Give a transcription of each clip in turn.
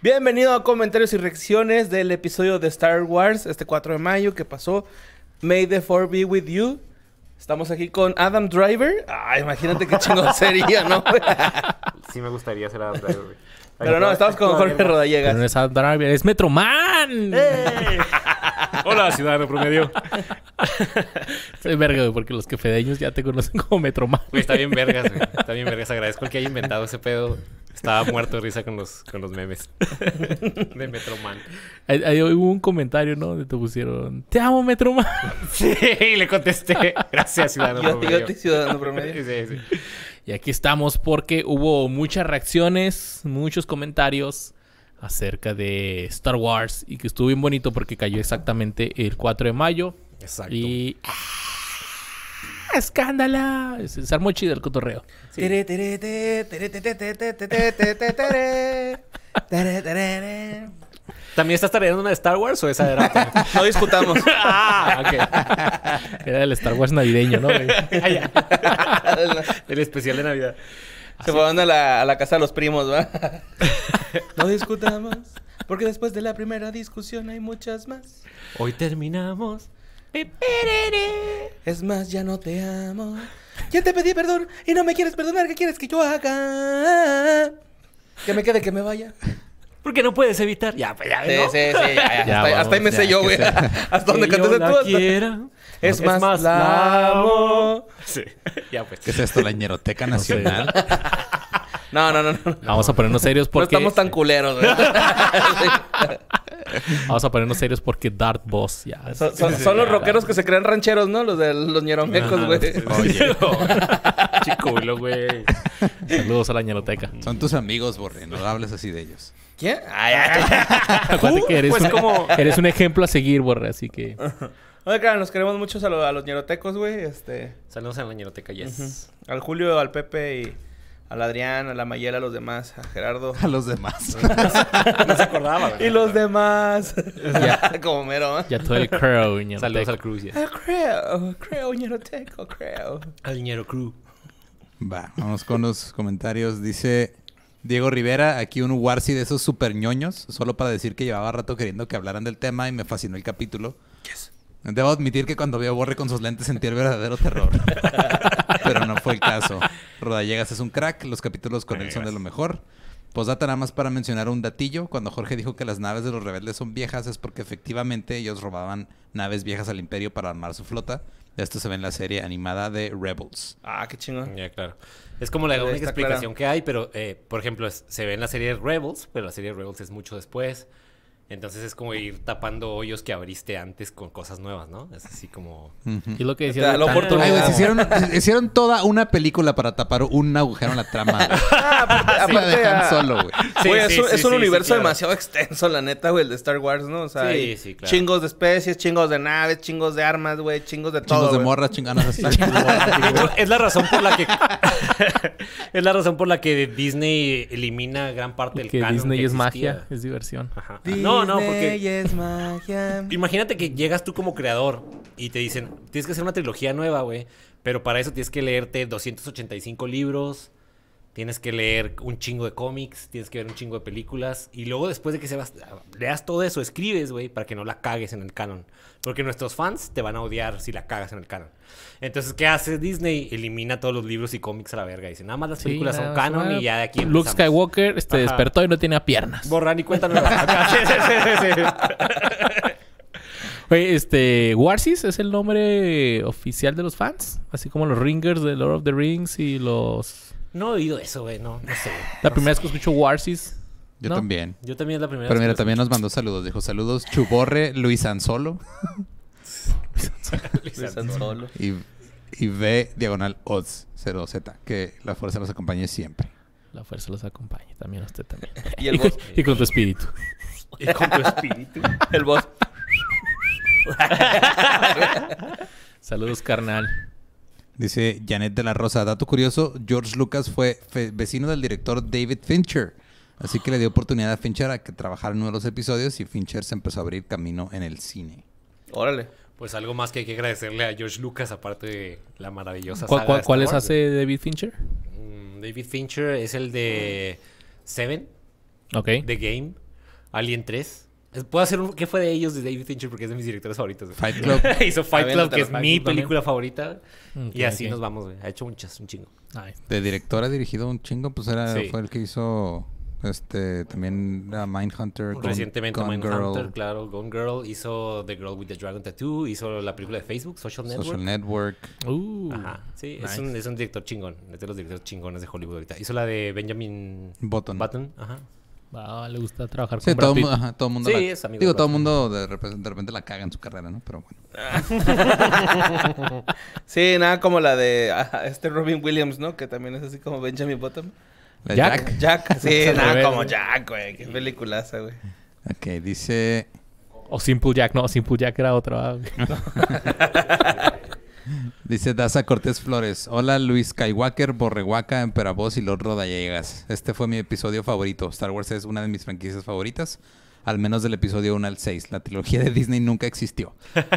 Bienvenido a comentarios y reacciones del episodio de Star Wars, este 4 de mayo que pasó. May the 4 be with you. Estamos aquí con Adam Driver. Ah, imagínate qué chingón sería, ¿no? sí me gustaría ser Adam Driver. Pero no, estamos con Jorge Rodallegas. no es Adam Driver, es Metroman. ¡Eh! Hola, ciudadano promedio. Soy verga, güey, porque los quefedeños ya te conocen como Metroman. Güey, está bien vergas, güey. Está bien vergas. Agradezco el que haya inventado ese pedo. Estaba muerto de risa con los, con los memes de Metroman. Man. hubo un comentario, ¿no? Donde te pusieron, te amo Metroman. sí, y le contesté, gracias Ciudadano Promedio. Yo Ciudadano Promedio. sí, sí. Y aquí estamos porque hubo muchas reacciones, muchos comentarios acerca de Star Wars y que estuvo bien bonito porque cayó exactamente el 4 de mayo. Exacto. Y... ¡ah, escándala! Es el chido el cotorreo. ¿También estás trayendo una de Star Wars o esa era? no discutamos. Era el Star Wars navideño, ¿no? el especial de Navidad. Se fue a la, a la casa de los primos, ¿va? no discutamos, porque después de la primera discusión hay muchas más. Hoy terminamos es más, ya no te amo. Ya te pedí perdón y no me quieres perdonar. ¿Qué quieres que yo haga? Que me quede, que me vaya. Porque no puedes evitar. Ya, pues ya, ¿no? Sí, sí, sí. hasta, ahí me sé yo, güey. hasta donde cantaste tú. Hasta... Es, es, más, la amo. Sí. Ya, pues. ¿Qué es esto, la ñeroteca nacional? No no, no, no, Vamos a ponernos serios porque... No estamos tan culeros, güey. Vamos a ponernos serios porque Dark Boss ya... son, los rockeros que se crean rancheros, ¿no? Los de los ñeromecos, güey. Oye, güey. Saludos a la ñeroteca. Son tus amigos, Borre. No hables así de ellos. ¿Quién? Ay, que uh, eres, pues un, eres un ejemplo a seguir, Borre, así que... Oye, claro, nos queremos mucho a, los ñerotecos, güey. Este... Saludos a la ñeroteca, yes. Al Julio, al Pepe y la Adrián, a la Mayela, a los demás, a Gerardo. A los demás. no se acordaba. Y los demás. ya, como mero. ¿eh? Ya todo el crew Saludos al cruz. creo, creo, ñeroteco, creo. Al ñero crew. Va, vamos con los comentarios. Dice Diego Rivera, aquí un Warsi de esos super ñoños, solo para decir que llevaba rato queriendo que hablaran del tema y me fascinó el capítulo. Debo admitir que cuando vi a Borre con sus lentes sentí el verdadero terror. Pero no fue el caso. Rodallegas es un crack, los capítulos con él son de lo mejor. Posdata nada más para mencionar un datillo. Cuando Jorge dijo que las naves de los rebeldes son viejas es porque efectivamente ellos robaban naves viejas al imperio para armar su flota. Esto se ve en la serie animada de Rebels. Ah, qué chingón. Ya, claro. Es como la única explicación que hay, pero eh, por ejemplo, se ve en la serie Rebels, pero la serie de Rebels es mucho después. Entonces es como ir tapando hoyos que abriste antes con cosas nuevas, ¿no? Es así como... lo que decía... La oportunidad. hicieron, hicieron, toda una película para tapar un agujero en la trama. ah, pues, ah Solo, güey. Sí, es, un, universo demasiado extenso, la neta, güey, el de Star Wars, ¿no? O sí, sí, claro. chingos de especies, chingos de naves, chingos de armas, güey, chingos de todo, Chingos de morra, chinganas es la razón por la que... es la razón por la que Disney elimina gran parte del que Disney es magia, es diversión. Ajá. No, no, porque. Imagínate que llegas tú como creador y te dicen, tienes que hacer una trilogía nueva, güey. Pero para eso tienes que leerte 285 libros, Tienes que leer un chingo de cómics, tienes que ver un chingo de películas. Y luego, después de que se vas, leas todo eso, escribes, güey, para que no la cagues en el canon. Porque nuestros fans te van a odiar si la cagas en el canon. Entonces, ¿qué hace Disney? Elimina todos los libros y cómics a la verga. Dice, nada más las películas son canon y ya de aquí. Luke Skywalker este, despertó y no tiene piernas. Borran y cuéntanos. Oye, este, Warsis es el nombre oficial de los fans, así como los Ringers de Lord of the Rings y los no he oído eso, güey. No, no sé. La primera vez que escucho Warsis. Yo también. Yo también es la primera Pero mira, también nos mandó saludos. Dijo saludos Chuborre, Luis Anzolo. Luis Anzolo. y, y B, diagonal Odds 0Z. Que la fuerza los acompañe siempre. La fuerza los acompañe. También a usted también. y, el y, con, y con tu espíritu. y con tu espíritu. el voz. saludos, carnal. Dice Janet de la Rosa, dato curioso, George Lucas fue vecino del director David Fincher. Así que le dio oportunidad a Fincher a que trabajara en uno de los episodios y Fincher se empezó a abrir camino en el cine. Órale. Pues algo más que hay que agradecerle a George Lucas, aparte de la maravillosa ¿Cuál, saga hace David Fincher? Mm, David Fincher es el de Seven, okay. The Game, Alien 3. Puedo hacer un... ¿Qué fue de ellos de David Fincher? Porque es de mis directores favoritos. Fight Club. Hizo Fight Club, que es mi película favorita. y así nos vamos, güey. Ha hecho muchas, un chingo. De director ha dirigido un chingo, pues era, fue el que hizo este también Mindhunter. Recientemente Gone Mindhunter, Girl, claro. Gone Girl hizo The Girl with the Dragon Tattoo. Hizo la película de Facebook, Social Network. Social Network. Uh. Ajá. Sí, es, un, es un director chingón. Es de los directores chingones de Hollywood ahorita. Hizo la de Benjamin Button. Button. Ajá le gusta trabajar con todo, mundo. Sí, es amigo. Digo, todo el mundo de, de repente, la caga en su carrera, ¿no? Pero bueno. Ah. sí, nada como la de este Robin Williams, ¿no? Que también es así como Benjamin Bottom. Jack? Jack. Sí, nada como Jack, güey. Qué peliculaza, güey. Ok, dice. O Simple Jack, no, Simple Jack era otra. Ah, Dice Daza Cortés Flores. Hola Luis Skywalker, Borrehuaca, Emperavoz y Lord Rodallegas. Este fue mi episodio favorito. Star Wars es una de mis franquicias favoritas. Al menos del episodio 1 al 6. La trilogía de Disney nunca existió.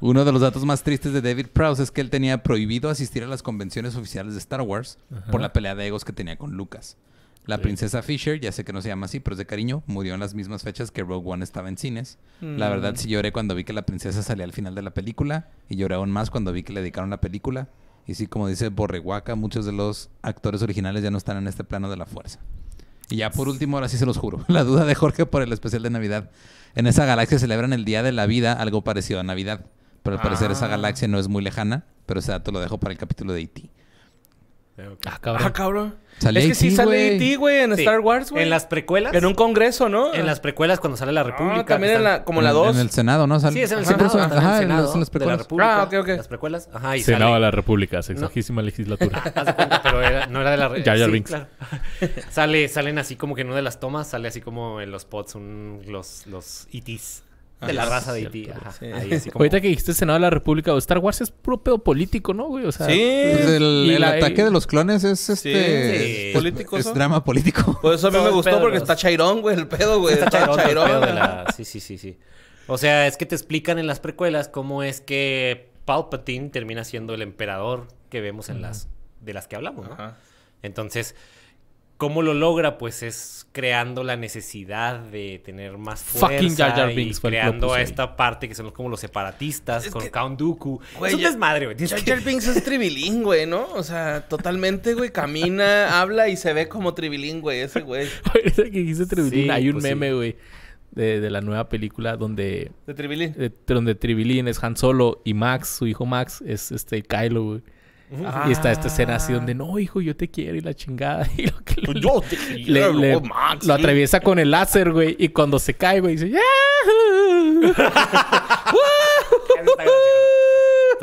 Uno de los datos más tristes de David Prowse es que él tenía prohibido asistir a las convenciones oficiales de Star Wars por la pelea de egos que tenía con Lucas. La princesa Fisher, ya sé que no se llama así, pero es de cariño, murió en las mismas fechas que Rogue One estaba en cines. La verdad sí mm. lloré cuando vi que la princesa salía al final de la película y lloré aún más cuando vi que le dedicaron la película. Y sí, como dice Borreguaca, muchos de los actores originales ya no están en este plano de la fuerza. Y ya por último, ahora sí se los juro, la duda de Jorge por el especial de Navidad. En esa galaxia celebran el Día de la Vida, algo parecido a Navidad. Pero al parecer esa ah. galaxia no es muy lejana, pero ese dato lo dejo para el capítulo de E.T. Eh, ah, cabrón. Ah, es que sí e sale E.T. E güey, en Star Wars, güey. En las precuelas. En un congreso, ¿no? En las precuelas cuando sale la República. también en la, como la 2. En el Senado, ¿no? sí, es en el Senado. ajá, en, las precuelas. ah, Las precuelas. Ajá, y Senado a de la República, sexagésima legislatura. pero era, no era de la... Ya, ya, sí, claro. sale, Salen así como que en una de las tomas, sale así como en los POTS, un, los, los ETs. Ah, de la raza de Haití. Sí. E como... Ahorita que dijiste Senado de la República o pues, Star Wars es puro pedo político, ¿no, güey? O sea, sí. Pues, pues, el, ataque eh, de los clones es este. Sí. Es, político. Es, drama político. Pues eso a mí me gustó porque está Chairón, güey, el pedo, güey. Está, la... Sí, sí, sí, sí. O sea, es que te explican en las precuelas cómo es que Palpatine termina siendo el emperador que vemos en las. de las que hablamos, ¿no? Entonces ¿Cómo lo logra? Pues es creando la necesidad de tener más fuerza Fucking y creando a esta parte que son como los separatistas con Count Dooku. Güey, es madre, güey. Jar Jar Binks es tribilingüe, ¿no? O sea, totalmente, güey, camina, habla y se ve como tribilingüe ese güey. ¿Ese que dice trivilín. hay un pues meme, güey. De, de, la nueva película donde... De Tribilín. De, donde Tribilín es Han Solo y Max, su hijo Max, es este Kylo, güey. Y está esta escena así donde, ah. no, hijo, yo te quiero y la chingada. Y lo pues yo quiero, lo atraviesa con el láser, güey. Y cuando se cae, güey, dice, está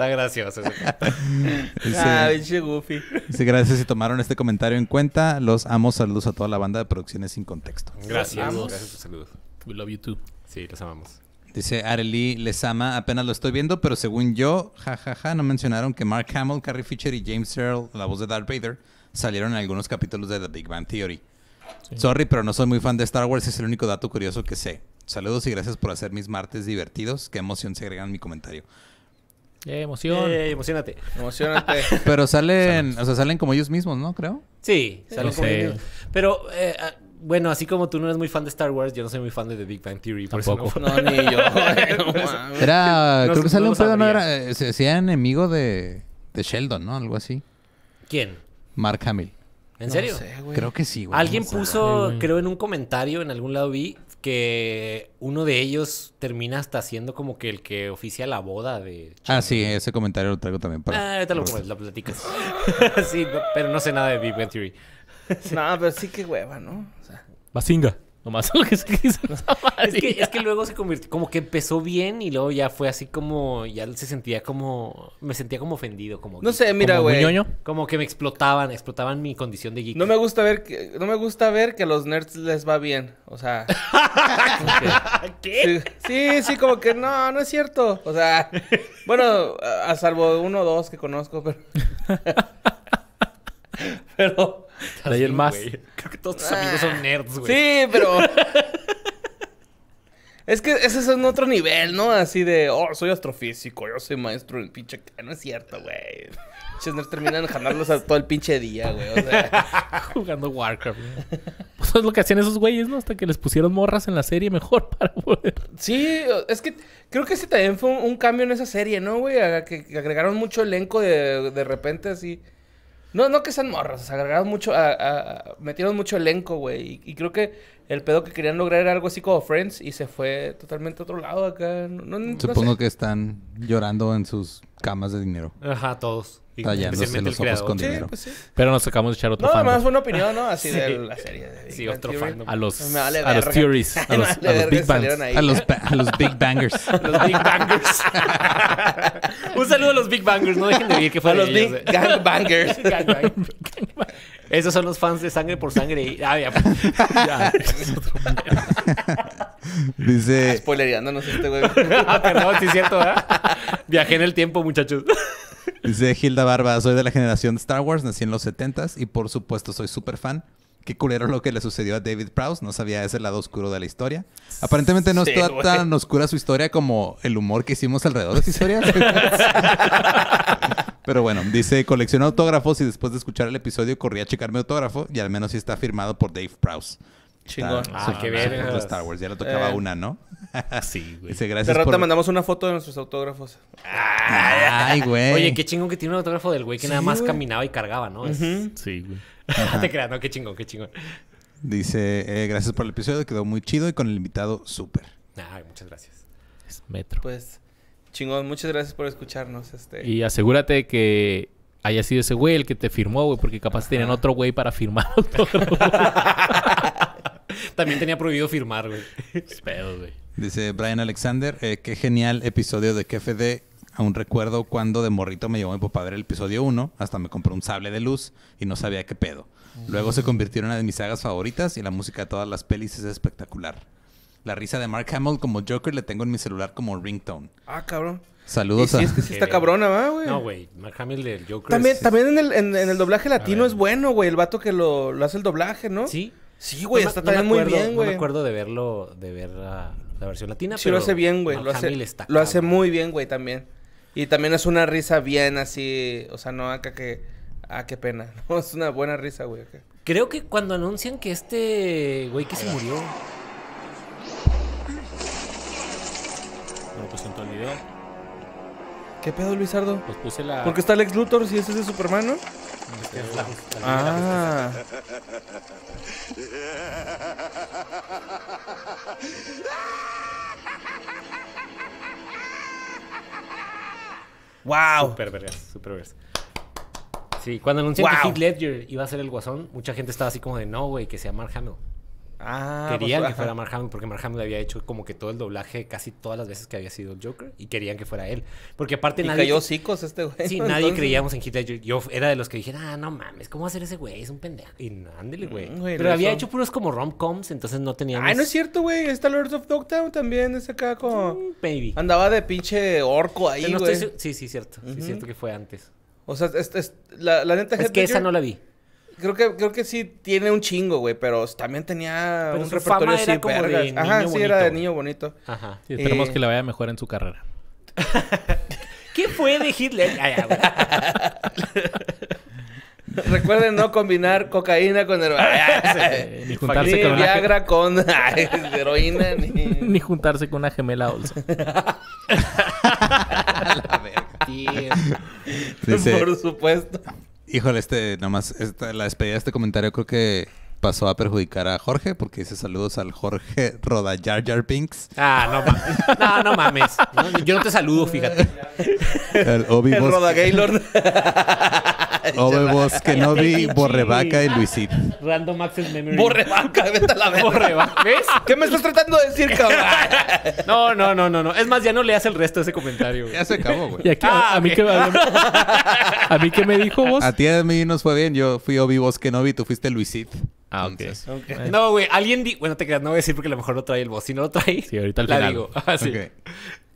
gracioso. Está gracioso. ah, pinche goofy. Dice, gracias si tomaron este comentario en cuenta. Los amo. Saludos a toda la banda de producciones sin contexto. Gracias. Gracias. Saludos. We love you too. Sí, los amamos. Dice Arely ama, apenas lo estoy viendo, pero según yo, jajaja, no mencionaron que Mark Hamill, Carrie Fisher y James Earl, la voz de Darth Vader, salieron en algunos capítulos de The Big Bang Theory. Sorry, pero no soy muy fan de Star Wars, es el único dato curioso que sé. Saludos y gracias por hacer mis martes divertidos. Qué emoción se agregan en mi comentario. Eh, emoción. emocionate. Emocionate. Pero salen, o sea, salen como ellos mismos, ¿no? Creo. Sí, salen como ellos. Pero eh, ah, bueno, así como tú no eres muy fan de Star Wars, yo no soy muy fan de The Big Bang Theory. Tampoco. no... ni yo. era... creo que sale un pedo, ¿no? Era, eh, se hacía enemigo de, de Sheldon, ¿no? Algo así. ¿Quién? Mark Hamill. ¿En serio? Sé, creo que sí, güey. Alguien puso, creo en un comentario, en algún lado vi, que uno de ellos termina hasta siendo como que el que oficia la boda de... Ah, sí, ese comentario lo traigo también para... Ah, ahorita lo, la platicas. sí, pero no sé nada de Big Bang Theory. No, pero sí que hueva, ¿no? O sea. Bazinga. Nomás lo que es, que, luego se convirtió, como que empezó bien y luego ya fue así como, ya se sentía como, me sentía como ofendido, como. No sé, mira, güey. Como, que me explotaban, explotaban mi condición de geek. No me gusta ver que, no me gusta ver que a los nerds les va bien, o sea. ¿Qué? Sí, sí, como que no, no es cierto, o sea, bueno, a, salvo uno o dos que conozco, pero más. Creo que todos tus amigos son ah. nerds, güey. Sí, pero. es que ese es otro nivel, ¿no? Así de, oh, soy astrofísico, yo soy maestro en pinche. No es cierto, güey. Pinches nerds terminan jamarlos todo el pinche día, güey. Jugando Warcraft, Pues es lo que hacían esos güeyes, ¿no? Hasta que les pusieron morras en la serie mejor para poder. Sí, es que creo que ese también fue un, cambio en esa serie, ¿no, güey? que, agregaron mucho elenco de repente así. No, no que sean morras, se agregaron mucho, metieron mucho elenco, güey. Y, y, creo que el pedo que querían lograr era algo así como Friends y se fue totalmente a otro lado acá. Supongo que están llorando en sus camas de dinero. Ajá, todos. Pues Pero nos acabamos echar otro No, además más fue una opinión, ¿no? Así de la serie. sí, otro fan A los, theories. A los, Big bangers A los, Big Bangers. Los Big Bangers. Un saludo a los Big Bangers. No dejen de oír que fue A los Big eh. bangers Esos son los fans de Sangre por Sangre. y- Ah, ya. Ya. Dice. Spoilereándonos este güey. Ah, perdón, sí es cierto, ¿verdad? Viajé en el tiempo, muchachos. Dice Hilda Barba, soy de la generación de Star Wars, nací en los 70 y por supuesto soy súper fan. Qué culero lo que le sucedió a David Prowse, no sabía ese lado oscuro de la historia. Aparentemente no está tan oscura su historia como el humor que hicimos alrededor de su historia. Pero bueno, dice, coleccionó autógrafos y después de escuchar el episodio corrí a checar mi autógrafo y al menos sí está firmado por Dave Prowse. Chingón. Ah, Star Wars, ya le tocaba eh, una, ¿no? sí, güey. Dice, gracias mandamos una foto de nuestros autógrafos. Ay, güey. Oye, qué chingón que tiene un autógrafo del güey que nada más caminaba y cargaba, ¿no? Sí, güey. te creas, ¿no? Qué chingón, qué chingón. Dice, eh, gracias por el episodio, quedó muy chido y con el invitado súper. Ay, muchas gracias. metro. Pues, chingón, muchas gracias por escucharnos. Este... Y asegúrate que haya sido ese güey el que te firmó, güey, porque capaz tenían otro güey para firmar También tenía prohibido firmar, güey. Es pedo, güey. Dice Brian Alexander, eh, qué genial episodio de KFD. Aún recuerdo cuando de morrito me llevó mi papá a ver el episodio 1, hasta me compró un sable de luz y no sabía qué pedo. Luego se convirtió en una de mis sagas favoritas y la música de todas las pelis es espectacular. La risa de Mark Hamill como Joker le tengo en mi celular como ringtone. Ah, cabrón. Saludos a. si es que sí está cabrona, güey? No, güey. Mark Hamill del Joker También, también en, el, doblaje latino es bueno, güey. El vato que lo, hace el doblaje, ¿no? Sí. Sí, güey. está también muy bien, güey. me acuerdo de verlo, de ver a la versión latina. Sí, lo hace bien, güey. Lo hace, muy bien, güey, también. Y también es una risa bien así, o sea, no acá que... Ah, qué pena. No, es una buena risa, güey. Creo que cuando anuncian que este güey que se murió... Bueno, pues en todo el video. ¿Qué pedo, Luisardo? Pues puse la... Porque está Lex Luthor si ese es de Superman, no? Este, ah. ¡Wow! Super vergas, super Sí, cuando anuncié que Heath Ledger iba a ser el guasón, mucha gente estaba así como de no, güey, que sea Mark Hamill. Ah, pues, querían que fuera Mark porque Mark Hamill había hecho como que todo el doblaje casi todas las veces que había sido Joker y querían que fuera él. Porque aparte nadie... cayó sicos este güey. Sí, nadie creíamos en Hitler Yo era de los que dijeron, ah, no mames, ¿cómo hacer ese güey? Es un pendejo. Y ándele, güey. Mm, Pero había hecho puros como rom-coms, entonces no teníamos... Ah, no es cierto, güey. Está Lords of Dogtown también, ese acá con mm, baby. Andaba de pinche orco ahí, güey. Sí, sí, cierto. cierto que fue antes. O sea, es, la, neta... Es que esa no la vi creo que, creo que sí tiene un chingo, güey, pero también tenía un repertorio De Ajá, sí, era de niño bonito. Ajá. Y esperemos eh, que le vaya mejor en su carrera. ¿Qué fue de Hitler? Recuerden no combinar cocaína con heroína. ni juntarse con Viagra una... con heroína. Ni... ni juntarse con una gemela olsa. La verga. Por supuesto. Híjole, este, nomás, la despedida de este comentario creo que pasó a perjudicar a Jorge porque dice saludos al Jorge Roda Jar Pinks. Ah, no mames. No, no mames. yo no te saludo, fíjate. El, Obi el Roda Gaylord. Ove oh, que no vi, y Luisito. Random Access Memory. Borrevaca, vete a la verga. ¿Ves? ¿Qué me estás tratando de decir, cabrón? no, no, no, no, no. Es más, ya no leas el resto de ese comentario, güey. Ya se acabó, güey. Y a, mí que, ah, a, mí me dijo vos. A ti a mí nos fue bien. Yo fui Ove bosque no vi, tú fuiste Luisito. Ah, ok. No, güey, alguien di... Bueno, te quedas, no voy a decir porque a lo mejor lo trae el boss. Si no lo trae, sí, ahorita al la final. digo. Así ah, sí.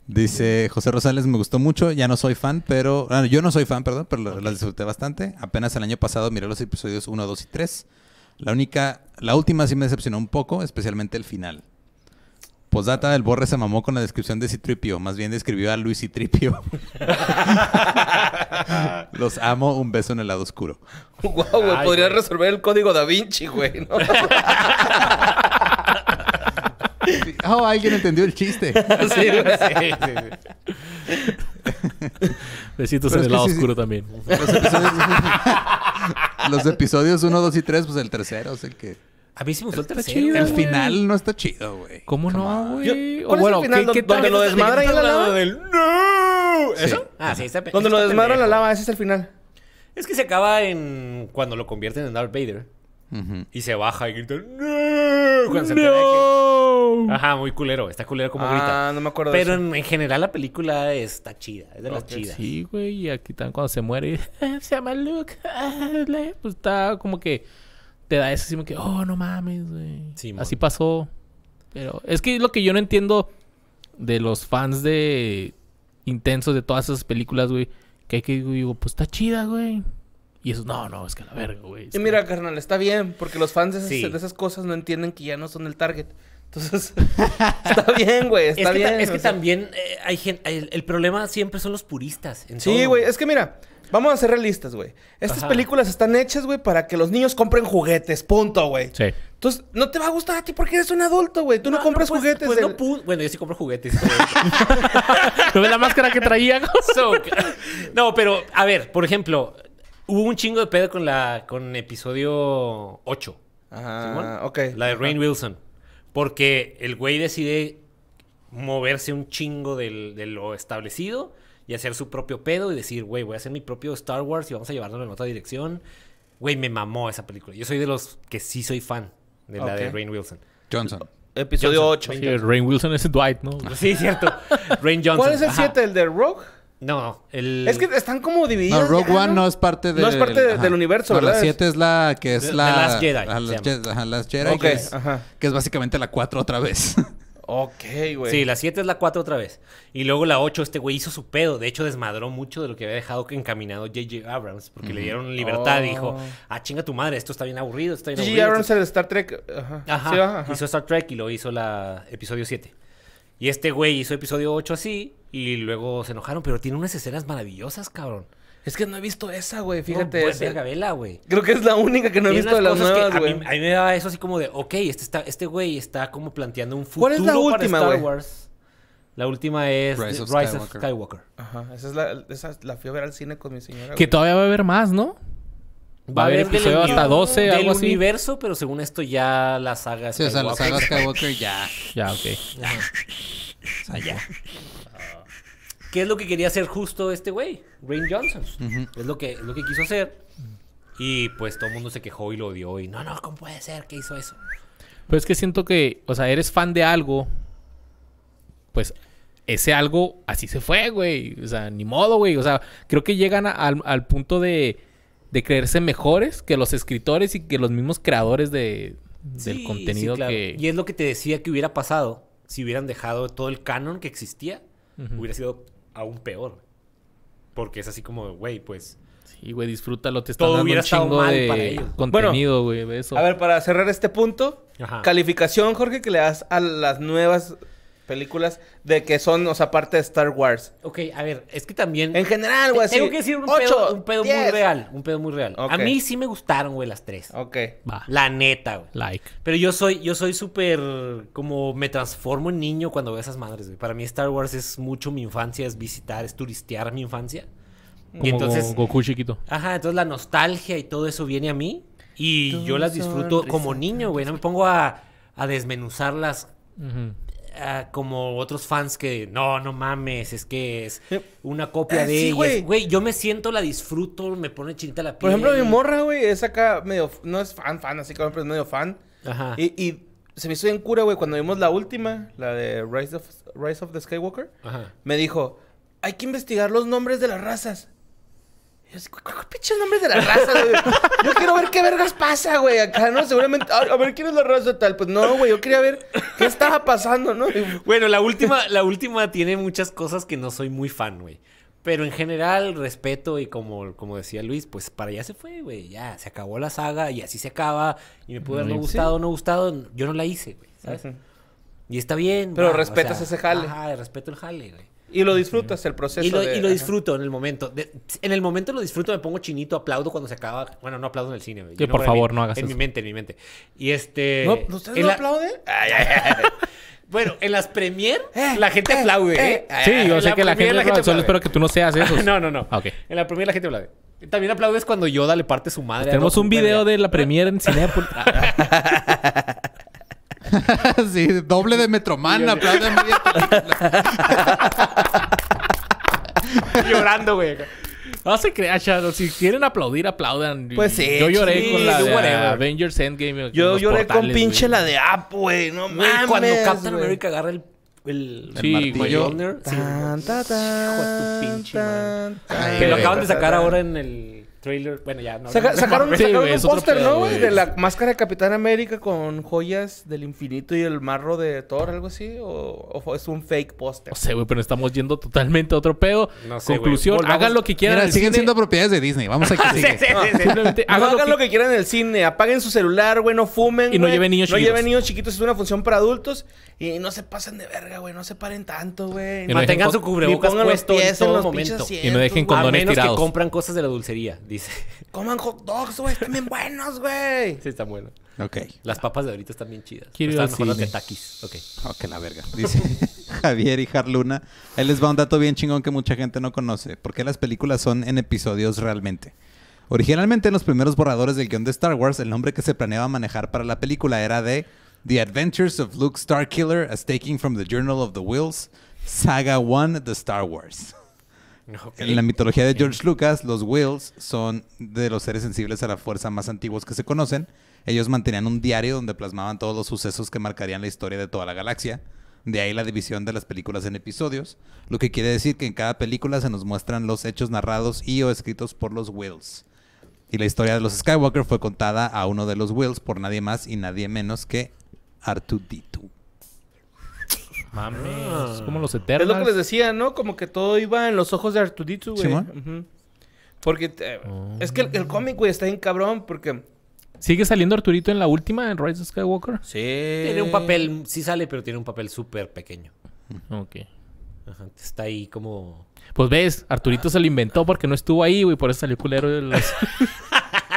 Dice José Rosales, me gustó mucho, ya no soy fan, pero... Ah, yo no soy fan, perdón, pero las disfruté bastante. Apenas el año pasado miré los episodios 1, 2 y 3. La única... La última sí me decepcionó un poco, especialmente el final. Posdata, el Borre se mamó con la descripción de Citripio. Más bien describió a Luis Citripio. Los amo, un beso en el lado oscuro. Wow, güey, podría resolver el código da Vinci, güey. Oh, alguien entendió el chiste. sí, sí, Besitos en el lado oscuro también. Los episodios, 1, 2 y 3, pues el tercero es el que. A mí sí me gustó el tercero. Chido, el final no está chido, güey. ¿Cómo no, güey? O bueno, el final donde lo desmadran en la lava? Del... ¡No! ¿Eso? Ah, sí, está Donde lo desmadran la lava, ese es el final. Es que se acaba en cuando lo convierten en Darth Vader. Y se baja y grita, ¡No! Cuando se no. Ajá, muy culero. Está culero como grita. Ah, no me acuerdo. Pero de eso. En, general la película está chida. Es de las chidas. Sí, güey. Y aquí están cuando se muere, se llama Luke. pues está como que te da eso así como que, oh, no mames, güey. Sí, así pasó. Pero es que lo que yo no entiendo de los fans de intensos de todas esas películas, güey, que hay que, digo, pues está chida, güey. Y eso, no, no, es que la verga, güey. Y mira, carnal, está bien, porque los fans de esas, cosas no entienden que ya no son el target. Entonces, está bien, güey, está bien. Es que también eh, hay gente, el, problema siempre son los puristas. sí, güey, es que mira, vamos a ser realistas, güey. Estas películas están hechas, güey, para que los niños compren juguetes, punto, güey. Sí. Entonces, no te va a gustar a ti porque eres un adulto, güey. Tú no, ah, compras pues, juguetes. Pues, bueno, yo sí compro juguetes. ¿No ves la máscara que traía? no, pero, a ver, por ejemplo, Hubo un chingo de pedo con la con episodio 8. Ajá, La de Rain Wilson. Porque el güey decide moverse un chingo de lo establecido y hacer su propio pedo y decir, güey, voy a hacer mi propio Star Wars y vamos a llevarlo en otra dirección. Güey, me mamó esa película. Yo soy de los que sí soy fan de la de Rain Wilson. Johnson. Episodio 8. Rain Wilson es Dwight, ¿no? Sí, cierto. Rain Johnson. ¿Cuál es el 7? ¿El de Rogue? No, el... Es que están como divididos. No, Rogue One ¿no? es parte del... No es parte del universo, no, ¿verdad? La 7 es la que es la... The Jedi. A las, Jedi las Jedi. Que, es, básicamente la 4 otra vez. Ok, güey. Sí, la 7 es la 4 otra vez. Y luego la 8, este güey hizo su pedo. De hecho, desmadró mucho de lo que había dejado encaminado J.J. Abrams. Porque le dieron libertad oh. dijo, ah, chinga tu madre, esto está bien aburrido, J.J. Abrams, es el Star Trek. Ajá. Ajá. ajá. Hizo Star Trek y lo hizo la episodio 7. Y este güey hizo episodio 8 así y luego se enojaron, pero tiene unas escenas maravillosas, cabrón. Es que no he visto esa, güey. Fíjate. Pues, güey. Creo que es la única que no he visto de las nuevas, güey. A, mí, me daba eso así como de, ok, este, está, este güey está como planteando un futuro ¿Cuál es la última, La última es Rise, of, Skywalker. Ajá. Esa es la, esa la fui a ver al cine con mi señora. Que todavía va a haber más, ¿no? Va a haber episodio hasta 12, algo así. universo, pero según esto ya las sagas. Sí, o sea, Skywalker ya. Ya, ok. O sea, ya. Ah. ¿Qué es lo que quería hacer justo este güey? Rain Johnson. Es lo que, lo que quiso hacer. Y pues todo el mundo se quejó y lo odió. Y no, no, ¿cómo puede ser que hizo eso? Pero es que siento que, o sea, eres fan de algo. Pues ese algo así se fue, güey. O sea, ni modo, güey. O sea, creo que llegan al punto de de creerse mejores que los escritores y que los mismos creadores de, del contenido que... Y es lo que te decía que hubiera pasado si hubieran dejado todo el canon que existía, hubiera sido aún peor. Porque es así como, güey, pues... Sí, güey, disfrútalo. Te está dando un chingo de contenido, güey. a ver, para cerrar este punto, calificación, Jorge, que le das a las nuevas películas de que son, o sea, parte de Star Wars. Ok, a ver, es que también. En general, güey. Tengo que decir un pedo, un pedo muy real. Un pedo muy real. A mí sí me gustaron, güey, las tres. Ok. Va. La neta, güey. Like. Pero yo soy, yo soy súper. como me transformo en niño cuando veo esas madres, güey. Para mí Star Wars es mucho mi infancia, es visitar, es turistear mi infancia. y entonces. Goku chiquito. Ajá, entonces la nostalgia y todo eso viene a mí. Y yo las disfruto como niño, güey. No me pongo a, a desmenuzarlas como otros fans que no, no mames, es que es eh, una copia eh, de sí, Güey. yo me siento, la disfruto, me pone chinita la piel. Por ejemplo, mi morra, güey, es acá medio, no es fan, fan, así que es medio fan. Ajá. Y, se me hizo en cura, güey, cuando vimos la última, la de Rise of, Rise of the Skywalker, me dijo, hay que investigar los nombres de las razas. Yo ¿cuál, pinche nombre de la raza, Yo quiero ver qué vergas pasa, güey, acá, ¿no? Seguramente, ah, a, ver quién es la raza tal. Pues no, güey, yo quería ver qué estaba pasando, ¿no? bueno, la última, la última tiene muchas cosas que no soy muy fan, güey. Pero en general, respeto y como, como decía Luis, pues para allá se fue, güey. Ya, se acabó la saga y así se acaba. Y me pudo haber no gustado, no gustado. Yo no la hice, güey, ¿sabes? Y está bien. Pero respeto respetas ese jale. Ajá, respeto el jale, güey. Y lo disfrutas el proceso. Y lo, de, y lo disfruto en el momento. en el momento lo disfruto, me pongo chinito, aplaudo cuando se acaba. Bueno, no aplaudo en el cine. Yo por favor, no hagas en eso. En mi mente, en mi mente. Y este. ¿No, ¿Ustedes no aplaude? aplauden? Bueno, en las premier eh, la gente eh, aplaude. Eh. eh. Sí, yo sé que la gente, aplaude. Solo espero que tú no seas eso. no, no, no. Ah, en la premier la gente aplaude. También aplaudes cuando Yoda le parte su madre. Pues tenemos un video de la premier en Cinepolis. sí, doble de Metroman, medio Llorando, güey. No se crea, Shadow. Si quieren aplaudir, aplaudan. Pues sí. Yo lloré con la de Avengers Endgame. Yo lloré con pinche la de App, güey. No mames. Cuando Captain America agarra el. El, sí, el tu pinche, man. que lo acaban de sacar ahora en el trailer. Bueno, ya no. sacaron, un póster, ¿no? Güey? De la máscara de Capitán América con joyas del infinito y el marro de Thor, algo así. O, es un fake póster. No sé, güey, pero estamos yendo totalmente a otro pedo. No sé, Conclusión, hagan lo que quieran. Mira, siguen siendo propiedades de Disney. Vamos a que sigue. sí, sí, Simplemente hagan, lo, que... quieran en el cine. Apaguen su celular, güey, no fumen. Y no lleven niños chiquitos. No lleven niños chiquitos, es una función para adultos. Y no se pasen de verga, güey. No se paren tanto, güey. Mantengan su cubrebocas puesto en todo momento. Y no dejen condones tirados. A menos que compran cosas de la dulcería. Dice. Coman hot dogs, güey. Están bien buenos, güey. Sí, están buenos. Ok. Las papas de ahorita están bien chidas. están mejor las de Takis. Ok. Ok, la verga. Dice Javier y Harluna. Él les va un dato bien chingón que mucha gente no conoce. porque las películas son en episodios realmente? Originalmente en los primeros borradores del guión de Star Wars, el nombre que se planeaba manejar para la película era de The Adventures of Luke Starkiller, as taken from the Journal of the Wills, Saga 1, The Star Wars. En la mitología de George Lucas, los Wills son de los seres sensibles a la fuerza más antiguos que se conocen. Ellos mantenían un diario donde plasmaban todos los sucesos que marcarían la historia de toda la galaxia. De ahí la división de las películas en episodios, lo que quiere decir que en cada película se nos muestran los hechos narrados y o escritos por los Wills. Y la historia de los Skywalker fue contada a uno de los Wills por nadie más y nadie menos que Artu Mames, ah. como los eternos. Es lo que les decía, ¿no? Como que todo iba en los ojos de Arturito, güey. Porque eh, oh. es que el, cómic, güey, está bien cabrón porque... ¿Sigue saliendo Arturito en la última, en Rise of Skywalker? Sí. Tiene un papel, sí sale, pero tiene un papel súper pequeño. Ok. está ahí como... Pues ves, Arturito se lo inventó porque no estuvo ahí, güey, por eso salió culero de los...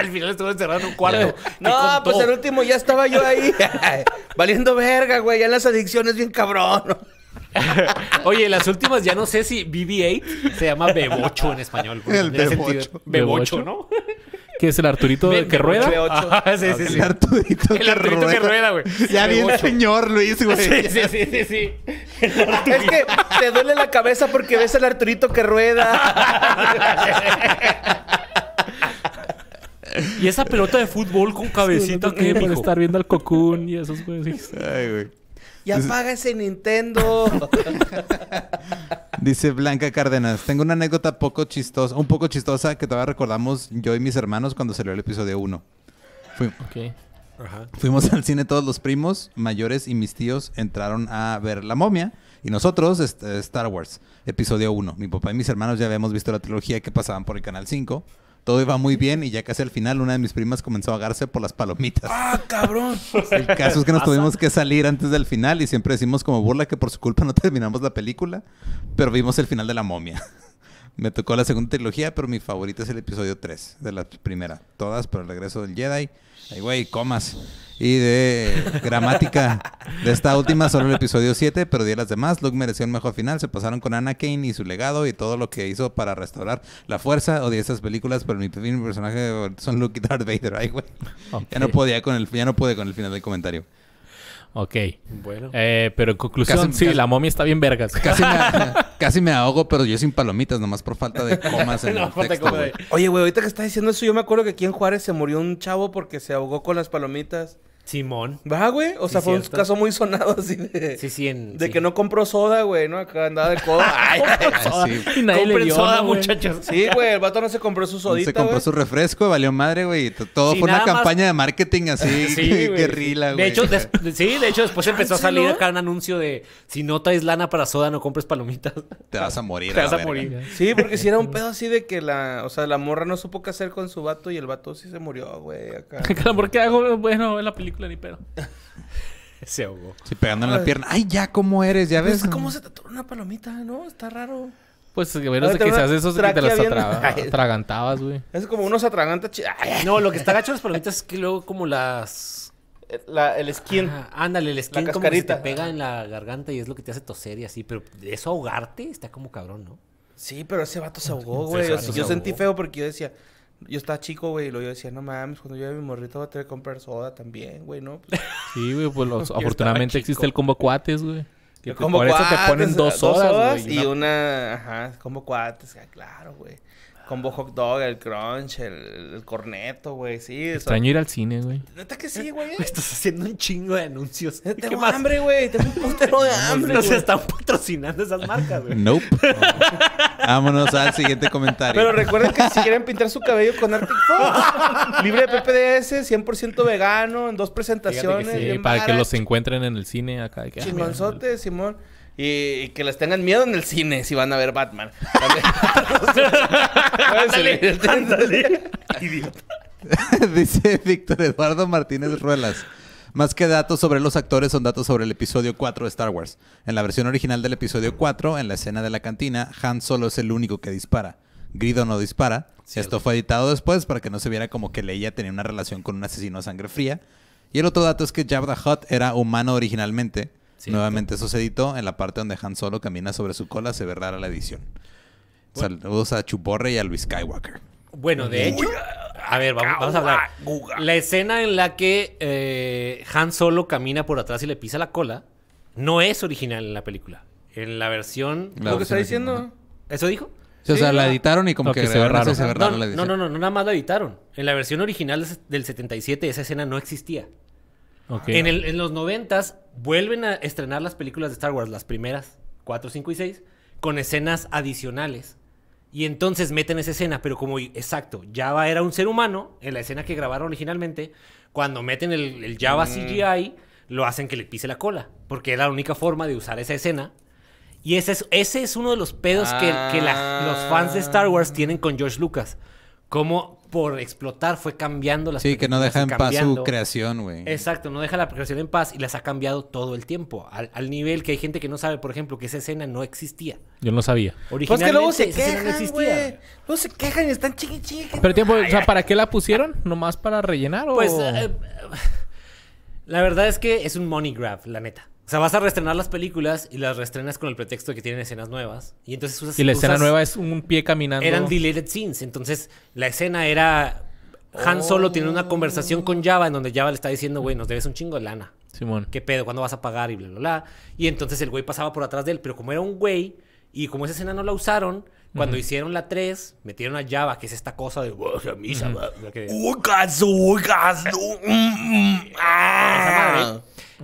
al final estuve encerrado un cuarto. no, pues el último ya estaba yo ahí. Valiendo verga, güey. Ya las adicciones bien cabrón. Oye, las últimas ya no sé si BB-8 se llama Bebocho en español. Güey. El Bebocho. Bebocho, ¿no? que es el Arturito que rueda. Ah, sí, sí, sí. El Arturito, que, rueda. güey. Ya viene el señor Luis, güey. Sí, sí, sí, sí, sí. Es que te duele la cabeza porque ves al Arturito que rueda y esa pelota de fútbol con cabecita que para estar viendo al cocoon y esos güeyes. Ay, güey. Ya ese Nintendo. Dice Blanca Cárdenas, tengo una anécdota poco chistosa, un poco chistosa que todavía recordamos yo y mis hermanos cuando salió el episodio 1. Fuimos al cine todos los primos, mayores y mis tíos entraron a ver La momia y nosotros este, Star Wars, episodio 1. Mi papá y mis hermanos ya habíamos visto la trilogía que pasaban por el canal 5. Todo iba muy bien y ya casi al final una de mis primas comenzó a agarse por las palomitas. ¡Ah, cabrón! El caso es que nos tuvimos que salir antes del final y siempre decimos como burla que por su culpa no terminamos la película, pero vimos el final de la momia. Me tocó la segunda trilogía, pero mi favorita es el episodio 3 de la primera. Todas, pero el regreso del Jedi. Ay, güey, comas. Y de gramática. De esta última, solo el episodio 7, pero de las demás. Luke mereció un mejor final. Se pasaron con Anna Kane y su legado y todo lo que hizo para restaurar la fuerza. Odié estas películas, pero mi, primer personaje son Luke y Darth Vader. Ay, güey. Ya no podía con el, ya no pude con el final del comentario. Ok. Bueno. Eh, pero en conclusión, sí, la momia está bien vergas. Casi me, ahogo, pero yo sin palomitas, nomás por falta de comas Oye, güey, ahorita que estás diciendo eso, yo me acuerdo que aquí en Juárez se murió un chavo porque se ahogó con las palomitas. Simón. Va, güey. O sea, fue un caso muy sonado así de. Sí, De que no compró soda, güey, ¿no? Acá andaba de codo. Ay, Sí. Y nadie soda, muchachos. Sí, güey. El vato no se compró su sodita. se compró su refresco, valió madre, güey. Todo fue una campaña de marketing así. que, rila, güey. De hecho, sí, de hecho, después empezó a salir acá un anuncio de si no traes lana para soda, no compres palomitas. Te vas a morir, Te vas a, morir. Sí, porque si era un pedo así de que la. O sea, la morra no supo qué hacer con su vato y el vato sí se murió, güey. Acá. ¿Por qué hago? Bueno, en la película ni se ahogó. Sí, pegando en la pierna. Ay, ya, ¿cómo eres? ¿Ya pues ves? ¿Cómo se tatuó una palomita? No, está raro. Pues menos que quizás esos que te las atragantabas, güey. Es como unos atraganta. No, lo que está gacho las palomitas es que luego como las... Eh, la, el skin. ándale, el skin como que te pega en la garganta y es lo que te hace toser y así. Pero eso ahogarte está como cabrón, ¿no? Sí, pero ese vato se ahogó, güey. yo, sentí feo porque yo decía... Yo estaba chico, güey, y luego yo decía, no mames, cuando yo mi morrito voy a tener que comprar soda también, güey, ¿no? Pues, sí, güey, pues afortunadamente existe el combo cuates, güey. Que por eso te ponen dos sodas, güey. Y, una, ajá, combo cuates, ah, claro, güey combo hot dog, el crunch, el, corneto, güey. Sí, Extraño ir al cine, güey. Neta que sí, güey. Estás haciendo un chingo de anuncios. Tengo hambre, güey. Tengo un putero de hambre. Nos están patrocinando esas marcas, güey. Nope. Vámonos al siguiente comentario. Pero recuerden que si quieren pintar su cabello con Arctic Fox, libre de PPDS, 100% vegano, en dos presentaciones. sí, para que los encuentren en el cine acá. Ah, Chingonzote, Simón. Y, que les tengan miedo en el cine si van a ver Batman. Dice Víctor Eduardo Martínez Ruelas. Más que datos sobre los actores, son datos sobre el episodio 4 de Star Wars. En la versión original del episodio 4, en la escena de la cantina, Han solo es el único que dispara. Grido no dispara. Esto fue editado después para que no se viera como que Leia tenía una relación con un asesino a sangre fría. Y el otro dato es que Jabba Hutt era humano originalmente, Nuevamente eso se editó en la parte donde Han Solo camina sobre su cola, se ve la edición. Saludos a Chuporre y a Luis Skywalker. Bueno, de hecho, a ver, vamos, a hablar. La escena en la que eh, Han Solo camina por atrás y le pisa la cola no es original en la película. En la versión... ¿Lo que está diciendo? ¿Eso dijo? o sea, la editaron y como que, se ve raro. Se no, no, no, no, nada más la editaron. En la versión original del 77 esa escena no existía. En, los noventas vuelven a estrenar las películas de Star Wars, las primeras, 4, 5 y 6, con escenas adicionales. Y entonces meten esa escena, pero como exacto, Java era un ser humano en la escena que grabaron originalmente, cuando meten el, Java mm. CGI, lo hacen que le pise la cola, porque era la única forma de usar esa escena. Y ese es, uno de los pedos que, los fans de Star Wars tienen con George Lucas. Como por explotar fue cambiando las Sí, que no deja en paz su creación, güey. Exacto, no deja la creación en paz y las ha cambiado todo el tiempo. Al, nivel que hay gente que no sabe, por ejemplo, que esa escena no existía. Yo no sabía. Originalmente pues no existía. Luego se quejan están chiqui Pero tiempo, o sea, ¿para qué la pusieron? ¿Nomás para rellenar o...? Pues... Eh, la verdad es que es un money grab, la neta. O sea, vas a reestrenar las películas y las restrenas con el pretexto de que tienen escenas nuevas. Y entonces usas, Y la escena nueva es un pie caminando. Eran deleted scenes. Entonces, la escena era. Han solo tiene una conversación con Java en donde Java le está diciendo, güey, nos debes un chingo de lana. Simón. ¿Qué pedo? ¿Cuándo vas a pagar? Y bla, bla, bla. Y entonces el güey pasaba por atrás de él. Pero como era un güey y como esa escena no la usaron, cuando hicieron la 3, metieron a Java, que es esta cosa de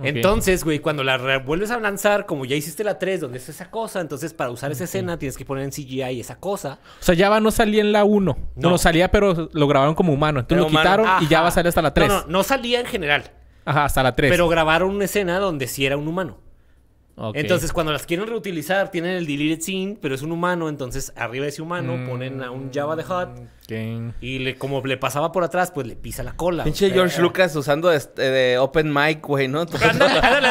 Entonces, güey, cuando la vuelves a lanzar, como ya hiciste la 3, donde es esa cosa, entonces para usar esa escena tienes que poner en CGI esa cosa. O sea, Java no salía en la 1. No, salía, pero lo grabaron como humano. Entonces lo quitaron y Java sale hasta la 3. No, no, no salía en general. Ajá, hasta la 3. Pero grabaron una escena donde sí era un humano. Entonces, cuando las quieren reutilizar, tienen el deleted scene, pero es un humano, entonces arriba de ese humano mm, ponen a un Java de Hot. Y como le pasaba por atrás, pues le pisa la cola. Pinche George Lucas usando eh, open mic, güey, ¿no? Ándale,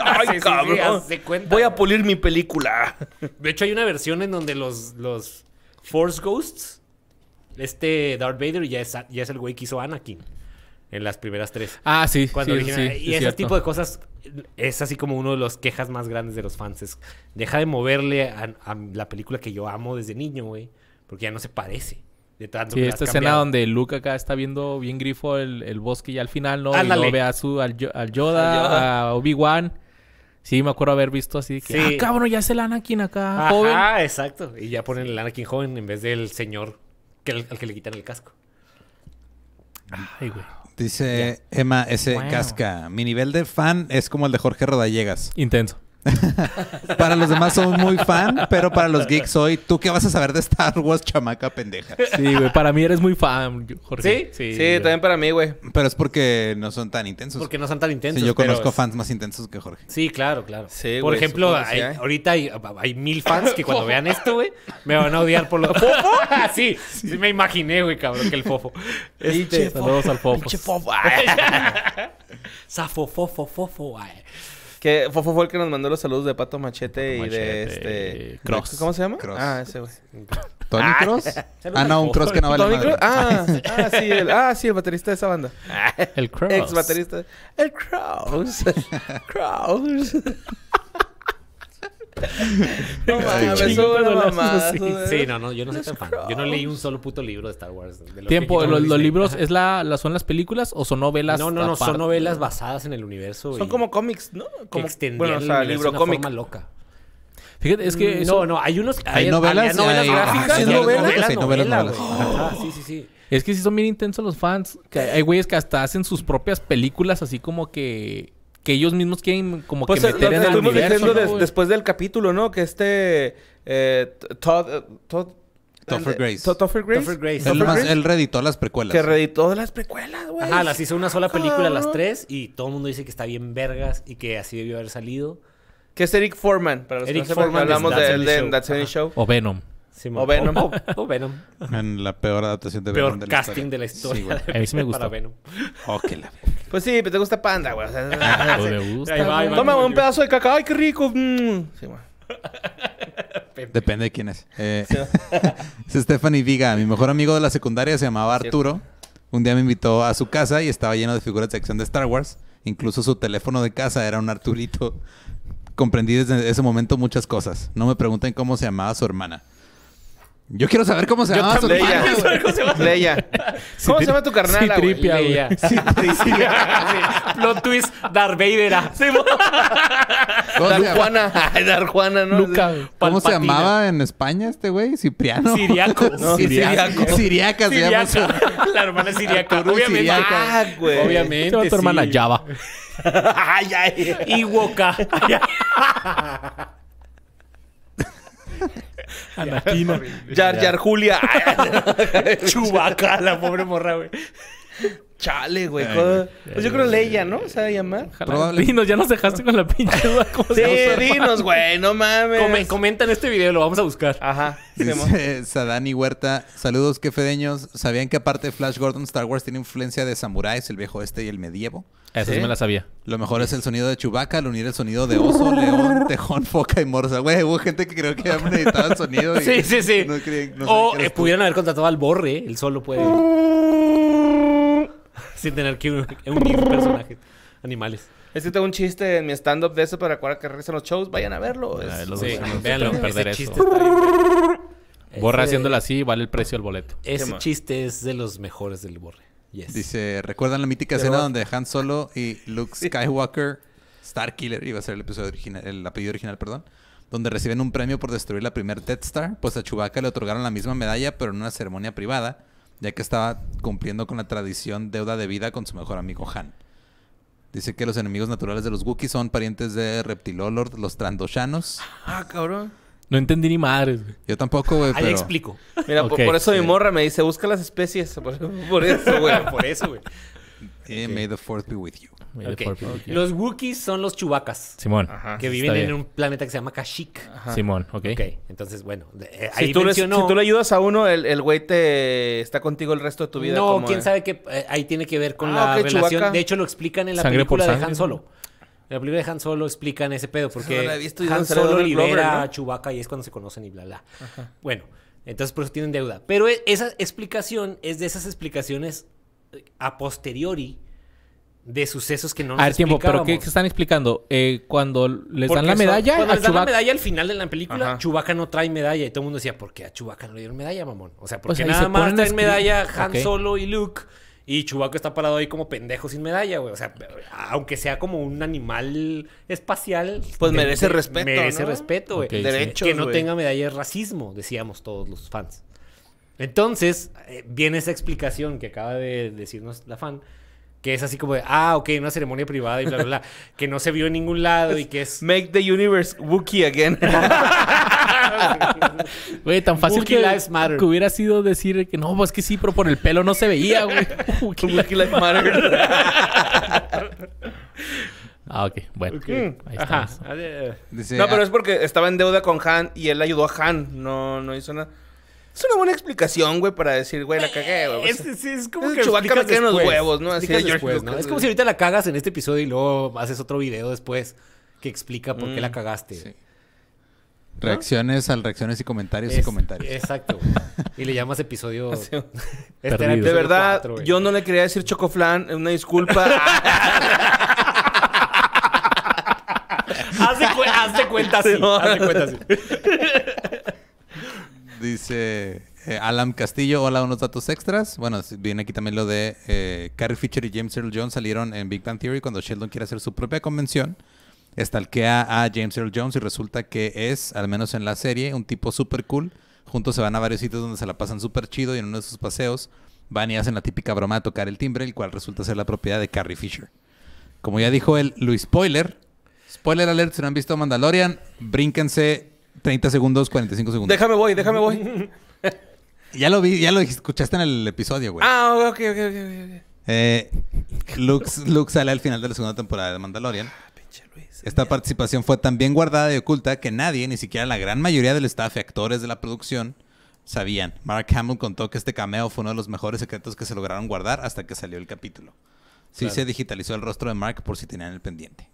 Ay, cabrón. Voy a pulir mi película. De hecho, hay una versión en donde los, los Force Ghosts, este Darth Vader ya ya es el güey que hizo Anakin en las primeras tres. Ah, sí. Cuando y ese tipo de cosas es así como uno de los quejas más grandes de los fans. Es, deja de moverle a, la película que yo amo desde niño, güey. Porque ya no se parece. De tanto sí, esta escena donde Luke acá está viendo bien grifo el, bosque y al final, ¿no? Ándale. Y ve a su, al, Yoda, a Obi-Wan. Sí, me acuerdo haber visto así que, sí. Ah, cabrón, ya es el Anakin acá, joven. Ah, exacto. Y ya ponen el Anakin joven en vez del señor que al que le quitan el casco. Ay, güey. Dice Emma S. Casca. Mi nivel de fan es como el de Jorge Rodallegas. Intenso. para los demás soy muy fan, pero para los geeks soy, ¿tú qué vas a saber de Star Wars, chamaca pendeja? Sí, güey, para mí eres muy fan, Jorge. Sí, sí, sí también para mí, güey. Pero es porque no son tan intensos. Porque no son tan intensos. Sí, yo conozco fans más intensos que Jorge. Sí, claro, claro. por ejemplo, ¿eh? ahorita hay, mil fans que cuando vean esto, güey, me van a odiar por lo fofo. Ah, sí, me imaginé, güey, cabrón, que el fofo. Este, saludos al fofo. Pinche fofo. Ah. fofo, ah. Que Fofo fue el que nos mandó los saludos de Pato Machete, y de este. Cross. ¿Cómo se llama? Ah, ese güey. ¿Tony ah. Cross? Ah, no, un Cross que no vale nada Ah, ah, sí, el, ah, sí, el baterista de esa banda. El Cross. Ex baterista. El Cross. Cross. No mames, Sí, no, no, yo no soy tan fan. Yo no leí un solo puto libro de Star Wars. De Tiempo, los, los libros es la, la, son las películas o son novelas. No, no, no, son novelas basadas en el universo. Son como cómics, ¿no? Como bueno, o sea, el libro cómic. forma loca. Fíjate, es que. Mm, no, no, hay unos. Hay, hay novelas. gráficas. Ah, hay novelas, hay novelas. sí, sí, sí. Es que sí son bien intensos los fans. Que hay güeyes que hasta hacen sus propias películas así como que que ellos mismos quieren como pues que meter en el estuvimos diciendo después del capítulo, ¿no? Que este eh, Todd, eh, Todd Topher Grace. Topher Grace. Grace. Él, reditó reeditó las precuelas. Que reeditó las precuelas, güey. Ajá, las hizo una sola película, las tres, y todo el mundo dice que está bien vergas y que así debió haber salido. Que es Eric Foreman, para los Eric que no Foreman hablamos de él en That's Any Show. O Venom o Venom. Venom. En la peor adaptación de Venom. Peor casting de la historia. a mí sí me gusta. Venom. Oh, pues sí, pero te gusta Panda, güey. gusta. Toma un pedazo de cacao, ¡Ay, qué rico! Mm. Depende de quién es. Eh, es Stephanie Viga. Mi mejor amigo de la secundaria se llamaba Arturo. Un día me invitó a su casa y estaba lleno de figuras de acción de Star Wars. Incluso su teléfono de casa era un Arturito. Comprendí desde ese momento muchas cosas. No me pregunten cómo se llamaba su hermana. Yo quiero saber cómo se llama su ¿Cómo se llama tu carnal, güey? Citripia, sí, sí. Plot twist, Darth Vader. Ah. Dar Juana. Dar Juana, ¿no? ¿Cómo se llamaba en España este güey? Cipriano. Siriaco. Siriaco. Siriaca se llama La hermana Siriaca. Obviamente. Ah, güey. Obviamente, Tu hermana Java. Ay, ay. Iwoka. Yar, Yar, Julia. Chubaca, la pobre morra, güey. Chale, güey. Pues yo creo Leia, ¿no? O sea, llamar. Dinos, ya nos dejaste con la pinche duda. sí, dinos, güey. No mames. comentan este video, lo vamos a buscar. Ajá. Dice Sadani Huerta. Saludos, qué fedeños. ¿Sabían que aparte de Flash Gordon, Star Wars tiene influencia de samuráis, el viejo este y el medievo? Eso sí me la sabía. Lo mejor es el sonido de Chewbacca al unir el sonido de oso, león, tejón, foca y morsa. Güey, hubo gente que creo que ya necesitaba el sonido. Y sí, sí, sí. o eh, pudieron haber contratado al Borre. Él solo puede... Uh, sin tener que unir un personaje animales. Es que tengo un chiste en mi stand-up de eso, para recuerda que regresen los shows, vayan a verlo. Es... sí, véanlo, perder ese Borre haciéndolo así, vale el precio del boleto. Ese chiste es de los mejores del Borre. Yes. Dice, ¿recuerdan la mítica escena donde Han Solo y Luke Skywalker, Starkiller, iba a ser el episodio original, el apellido original, perdón, donde reciben un premio por destruir la primera Death Star? Pues a Chewbacca le otorgaron la misma medalla, pero en una ceremonia privada ya que estaba cumpliendo con la tradición deuda de vida con su mejor amigo Han. Dice que los enemigos naturales de los Wookiees son parientes de Reptilolord, los Trandoshanos. Ah, cabrón. No entendí ni madres, güey. Yo tampoco, güey. Ahí explico. Mira, por, eso mi morra me dice, busca las especies. Por, eso, güey. por eso, güey. May the fourth be with you. Los Wookiees son los chubacas. Simón. que viven en un planeta que se llama Kashyyyk. Simón, ok. entonces, bueno. Eh, si, ahí tú le, si, tú le ayudas a uno, el, el güey te está contigo el resto de tu vida. No, quién sabe que eh, ahí tiene que ver con ah, la relación. De hecho, lo explican en la película de Han Solo. En la película de Han Solo explican ese pedo porque Han Solo libera a Chubaca y es cuando se conocen y bla, bla. Bueno, entonces por eso tienen deuda. Pero e, esa explicación es de esas explicaciones a posteriori de sucesos que no nos A tiempo, pero ¿qué, están explicando? Eh, cuando les dan la medalla, Cuando les dan la medalla al final de la película, Chubaca no trae medalla. Y todo el mundo decía, ¿por qué a Chubaca no le dieron medalla, mamón? O sea, pues porque nada más traen medalla Han Solo y Luke. Y Chubaco está parado ahí como pendejo sin medalla, güey. O sea, aunque sea como un animal espacial. Pues merece respeto, Merece respeto, güey. Que no tenga medalla es racismo, decíamos todos los fans. Entonces, eh, viene esa explicación que acaba de decirnos la fan, que es así como de, ah, ok, una ceremonia privada y bla, bla, bla, que no se vio en ningún lado y que es... Make the universe Wookiee again. Güey, tan fácil que, lives matter. que hubiera sido decir que no, pues que sí, pero por el pelo no se veía, güey. Wookiee Lives Matter. ah, ok, bueno. Ahí mm, Ajá. no, pero ah, es porque estaba en deuda con Han y él ayudó a Han, no, no hizo nada. Es una buena explicación, güey, para decir, güey, la eh, cagué, güey. Es, pues, es, es como que Chubaca me los huevos, ¿no? Así después, ¿no? Es como si ahorita la cagas en este episodio y luego haces otro video después que explica por qué la mm, cagaste. Sí. Reacciones al reacciones y comentarios y comentarios. Exacto. y le llamas episodio. Sí. Este de verdad, yo no le quería decir chocoflan, una disculpa. hazte, de cuenta así. Hazte cuenta así. Dice eh, Alan Castillo, hola, unos datos extras. Bueno, viene aquí también lo de eh, Carrie Fisher y James Earl Jones salieron en Big Bang Theory cuando Sheldon quiere hacer su propia convención. Estalquea a James Earl Jones y resulta que es, al menos en la serie, un tipo súper cool. Juntos se van a varios sitios donde se la pasan súper chido y en uno de sus paseos van y hacen la típica broma de tocar el timbre, el cual resulta ser la propiedad de Carrie Fisher. Como ya dijo el Luis Spoiler, spoiler alert, si no han visto Mandalorian, brínquense 30 segundos, 45 segundos. Déjame voy, déjame voy. ya lo vi, ya lo escuchaste en el episodio, güey. Ah, ok, ok, ok. okay. Eh, Luke, sale al final de la segunda temporada de Mandalorian. Ah, Esta participación fue tan bien guardada y oculta que nadie, ni siquiera la gran mayoría del staff y actores de la producción, sabían. Mark Hamill contó que este cameo fue uno de los mejores secretos que se lograron guardar hasta que salió el capítulo. Sí se digitalizó el rostro de Mark por si tenían el pendiente.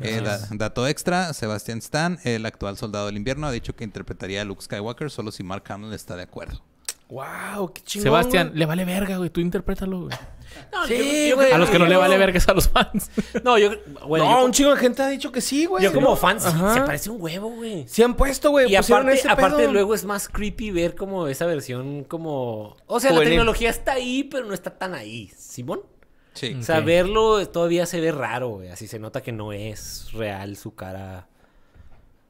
Eh, dato extra, Sebastian Stan, el actual soldado del invierno, ha dicho que interpretaría a Luke Skywalker solo si Mark Hamill está de acuerdo. ¡Wow! ¡Qué chingón! Sebastián, le vale verga, güey. Tú interprétalo, güey. sí, A los que no le vale verga es a los fans. No, yo... no, un chingo de gente ha dicho que sí, güey. Yo como fans. fan, se parece un huevo, güey. Se han puesto, güey. Y aparte, aparte luego es más creepy ver como esa versión como... O sea, la tecnología está ahí, pero no está tan ahí. ¿Simón? Saberlo todavía se ve raro, Así se nota que no es real su cara.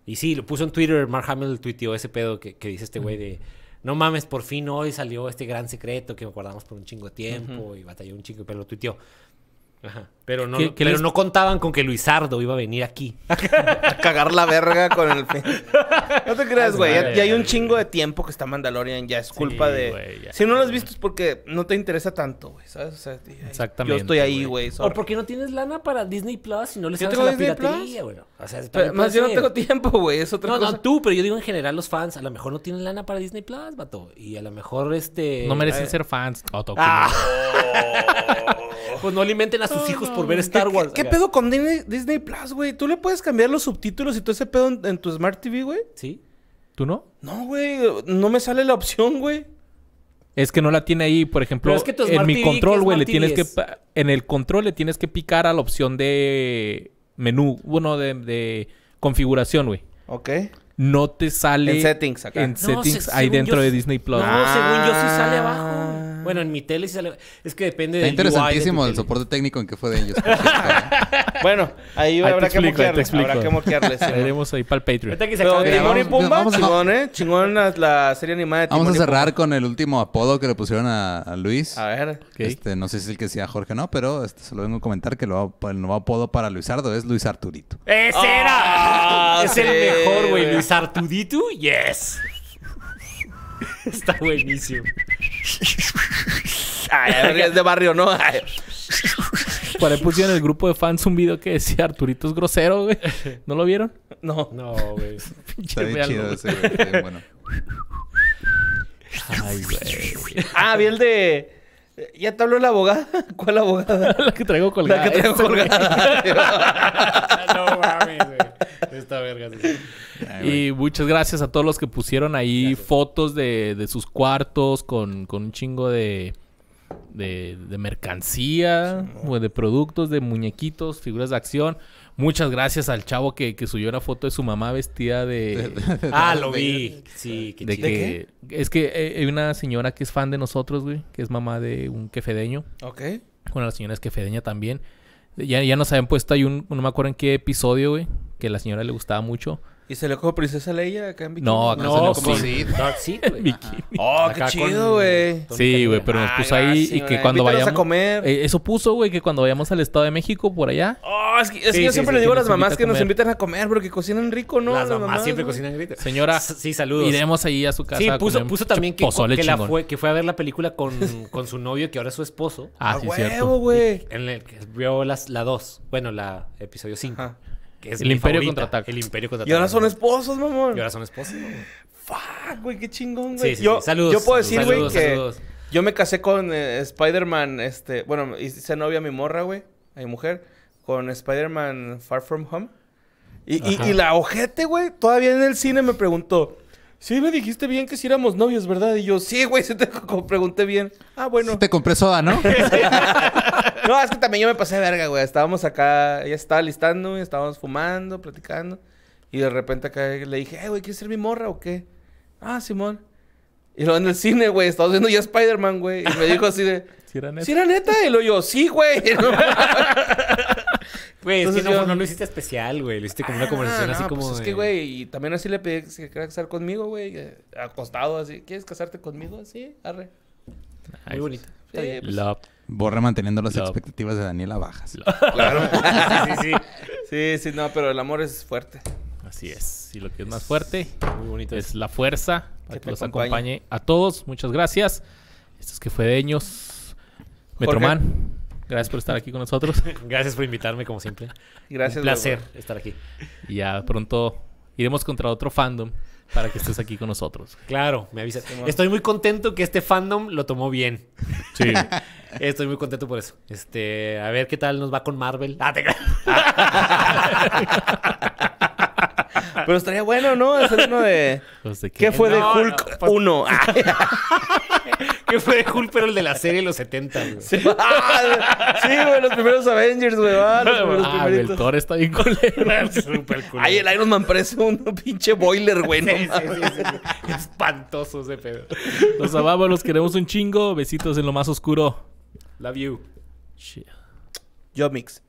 Y sí, lo puso en Twitter, Mark Hamill tuiteó ese pedo que, dice este güey de... No mames, por fin hoy salió este gran secreto que guardamos por un chingo de tiempo y batalló un chingo, pero lo tuiteó. Ajá. Pero, no, no contaban con que Luisardo iba a venir aquí. a cagar la verga con el... no te creas, güey. Ya, hay un chingo de tiempo que está Mandalorian. Ya es culpa de... si no lo has visto es porque no te interesa tanto, güey. ¿Sabes? Exactamente. Yo estoy ahí, güey. O porque no tienes lana para Disney Plus y no le sabes la piratería, güey. O sea, pero, más yo no tengo tiempo, güey. Es otra cosa. No, tú, pero yo digo en general los fans. A lo mejor no tienen lana para Disney Plus, vato. Y a lo mejor este... No merecen eh, ser fans. Oh, pues no alimenten a sus hijos por ver Star Wars. ¿Qué, pedo con Disney, Plus, güey? ¿Tú le puedes cambiar los subtítulos y todo ese pedo en, tu Smart TV, güey? Sí. ¿Tú no? No, güey. No me sale la opción, güey. Es que no la tiene ahí, por ejemplo, en mi control, güey, le tienes que en el control le tienes que picar a la opción de menú, bueno, de, configuración, güey. Ok. No te sale en settings acá. En settings ahí dentro de Disney Plus. No, según yo sí sale abajo. Ah. Bueno, en mi tele Es que depende Está del interesantísimo el soporte técnico en que fue de ellos. ¿eh? bueno, ahí, habrá, que explico, te habrá que moquearles. Veremos ahí para el Patreon. vamos, chingón, pues, ¿eh? Chingón la, serie animada de Vamos a cerrar con el último apodo que le pusieron a, Luis. A ver. Este, no sé si es el que decía Jorge no, pero este, se lo vengo a comentar que lo, el nuevo apodo para Luis es Luis Arturito. ¡Ese ah, era! es el mejor, güey. Luis Arturito, yes. Está buenísimo. Ay, es de barrio, ¿no? Ay. Por ahí pusieron en el grupo de fans un video que decía Arturito es grosero, güey. ¿No lo vieron? No. No, güey. Está güey. Bueno. Ay, güey. Ah, vi el de... ¿Ya te habló la abogada? ¿Cuál abogada? la que traigo colgada. La que traigo colgada. no Esta verga. y muchas gracias a todos los que pusieron ahí fotos de, de, sus cuartos con, con un chingo de, de, de mercancía, o de productos, de muñequitos, figuras de acción. Muchas gracias al chavo que, subió una foto de su mamá vestida de. ah, lo vi. Sí, qué de Es que hay una señora que es fan de nosotros, güey, que es mamá de un quefedeño. Ok. Bueno, la señora es quefedeña también. Ya, ya nos habían puesto ahí un, no me acuerdo en qué episodio, güey, que a la señora le gustaba mucho. ¿Y se le cojo Princesa Leia acá en bikini? No, acá no, se sí. Dark güey. Oh, qué chido, güey. Sí, güey, pero nos ah, puso ahí y que cuando vayamos... a comer. Eh, eso puso, güey, que cuando vayamos al Estado de México, por allá... Oh, es que, es que yo siempre le digo a las mamás que nos invitan a comer porque cocinan rico, ¿no? Las, mamás siempre cocinan rico. Señora... sí, saludos. Iremos ahí a su casa. Sí, puso, puso también que, que, la fue, que fue a ver la película con, con su novio, que ahora es su esposo. Ah, sí, cierto. güey! En el que vio la 2. Bueno, la episodio 5 el Imperio contra El Imperio Y ahora son esposos, mamón. Y ahora son esposos, mamón. Fuck, güey, qué chingón, güey. yo, Saludos. Yo puedo decir, güey, que yo me casé con eh, Spider-Man, este, bueno, hice novia a mi morra, güey, a mi mujer, con Spider-Man Far From Home. Y, y, y la ojete, güey, todavía en el cine me preguntó, Sí, me dijiste bien que si éramos novios, ¿verdad? Y yo, sí, güey, se te pregunté bien. Ah, bueno. te compré soda, ¿no? no, es que también yo me pasé de verga, güey. Estábamos acá, ella estaba listando, y estábamos fumando, platicando. Y de repente acá le dije, eh, güey, ¿quieres ser mi morra o qué? Ah, Simón. Y luego en el cine, güey, estaba viendo ya Spider-Man, güey. Y me dijo así de, ¿sí era neta? ¿Sí era neta? Y lo yo, sí, güey. Güey, es no, no, lo hiciste especial, güey. Lo hiciste como una ah, conversación así pues como. es que, güey, y también así le pedí que se casar conmigo, güey. Eh, acostado, así. ¿Quieres casarte conmigo? Así, arre. Muy bonito. Pues, Borra manteniendo las expectativas de Daniela bajas. Claro. sí, sí, sí. Sí, no, pero el amor es fuerte. Así es. Y lo que es más fuerte es la fuerza. Para que, los acompañe. a todos. Muchas gracias. Esto es que fue Deños. Metroman. Gracias por estar aquí con nosotros. Gracias por invitarme, como siempre. Gracias. Un placer estar aquí. Y ya pronto iremos contra otro fandom para que estés aquí con nosotros. Claro, me avisas. Estoy muy contento que este fandom lo tomó bien. Sí. Estoy muy contento por eso. Este, a ver qué tal nos va con Marvel. Ah, Pero estaría bueno, ¿no? Hacer uno de. Pues, qué? fue de Hulk 1? Pues ah. ¿Qué fue de Hulk, pero el de la serie de los 70, ah, Sí, güey, los primeros Avengers, güey. Ah, el Thor está bien cool. super cool. Ay, el Iron Man parece un pinche boiler, güey. No Espantoso ese pedo. Los amamos, los queremos un chingo. Besitos en lo más oscuro. Love you. Yo mix.